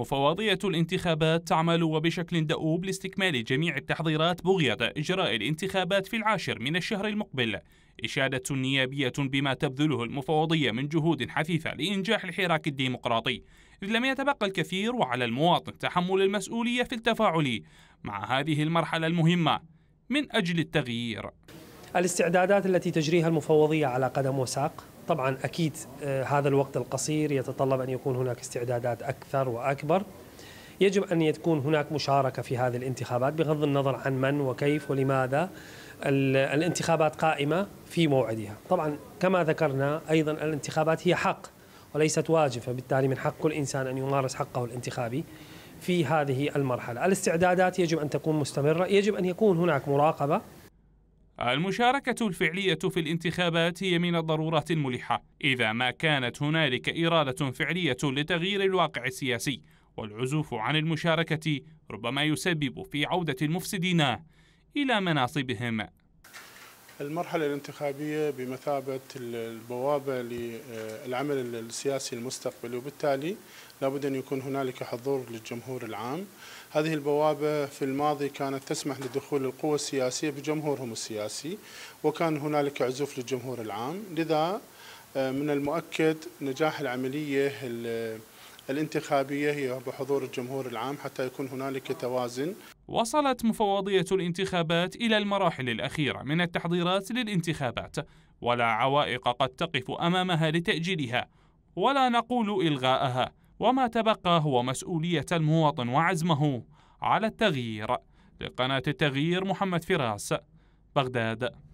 مفوضية الانتخابات تعمل وبشكل دؤوب لاستكمال جميع التحضيرات بغية إجراء الانتخابات في العاشر من الشهر المقبل إشادة نيابية بما تبذله المفوضية من جهود حثيثة لإنجاح الحراك الديمقراطي إذ لم يتبقى الكثير وعلى المواطن تحمل المسؤولية في التفاعل مع هذه المرحلة المهمة من أجل التغيير الاستعدادات التي تجريها المفوضية على قدم وساق طبعا أكيد آه، هذا الوقت القصير يتطلب أن يكون هناك استعدادات أكثر وأكبر يجب أن يكون هناك مشاركة في هذه الانتخابات بغض النظر عن من وكيف ولماذا الانتخابات قائمة في موعدها طبعا كما ذكرنا أيضا الانتخابات هي حق وليست واجب فبالتالي من حق كل إنسان أن يمارس حقه الانتخابي في هذه المرحلة الاستعدادات يجب أن تكون مستمرة يجب أن يكون هناك مراقبة المشاركة الفعلية في الانتخابات هي من الضرورات الملحة إذا ما كانت هنالك إرادة فعلية لتغيير الواقع السياسي والعزوف عن المشاركة ربما يسبب في عودة المفسدين إلى مناصبهم المرحلة الانتخابية بمثابة البوابة للعمل السياسي المستقبلي وبالتالي لابد أن يكون هنالك حضور للجمهور العام هذه البوابة في الماضي كانت تسمح لدخول القوى السياسية بجمهورهم السياسي وكان هنالك عزوف للجمهور العام لذا آه، من المؤكد نجاح العملية الانتخابية هي بحضور الجمهور العام حتى يكون هنالك توازن وصلت مفوضية الانتخابات إلى المراحل الأخيرة من التحضيرات للانتخابات ولا عوائق قد تقف أمامها لتأجيلها ولا نقول إلغائها وما تبقى هو مسؤولية المواطن وعزمه على التغيير لقناة التغيير محمد فراس بغداد